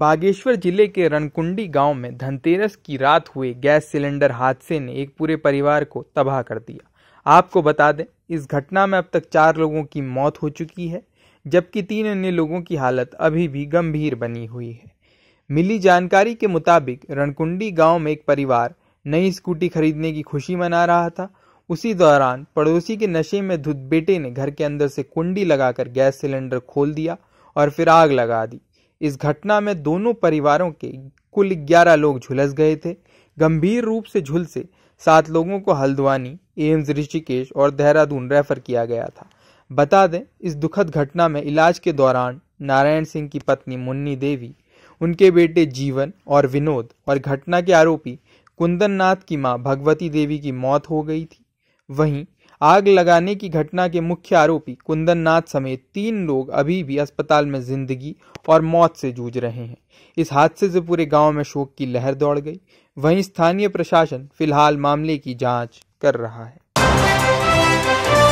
बागेश्वर जिले के रणकुंडी गांव में धनतेरस की रात हुए गैस सिलेंडर हादसे ने एक पूरे परिवार को तबाह कर दिया आपको बता दें इस घटना में अब तक चार लोगों की मौत हो चुकी है जबकि तीन अन्य लोगों की हालत अभी भी गंभीर बनी हुई है मिली जानकारी के मुताबिक रणकुंडी गांव में एक परिवार नई स्कूटी खरीदने की खुशी मना रहा था उसी दौरान पड़ोसी के नशे में धुत बेटे ने घर के अंदर से कुंडी लगाकर गैस सिलेंडर खोल दिया और फिर आग लगा दी इस घटना में दोनों परिवारों के कुल ग्यारह लोग झुलस गए थे गंभीर रूप से झुलसे सात लोगों को हल्द्वानी एम्स ऋषिकेश और देहरादून रेफर किया गया था बता दें इस दुखद घटना में इलाज के दौरान नारायण सिंह की पत्नी मुन्नी देवी उनके बेटे जीवन और विनोद और घटना के आरोपी कुंदन नाथ की मां भगवती देवी की मौत हो गई थी वहीं आग लगाने की घटना के मुख्य आरोपी कुंदन नाथ समेत तीन लोग अभी भी अस्पताल में जिंदगी और मौत से जूझ रहे हैं इस हादसे से पूरे गांव में शोक की लहर दौड़ गई वहीं स्थानीय प्रशासन फिलहाल मामले की जांच कर रहा है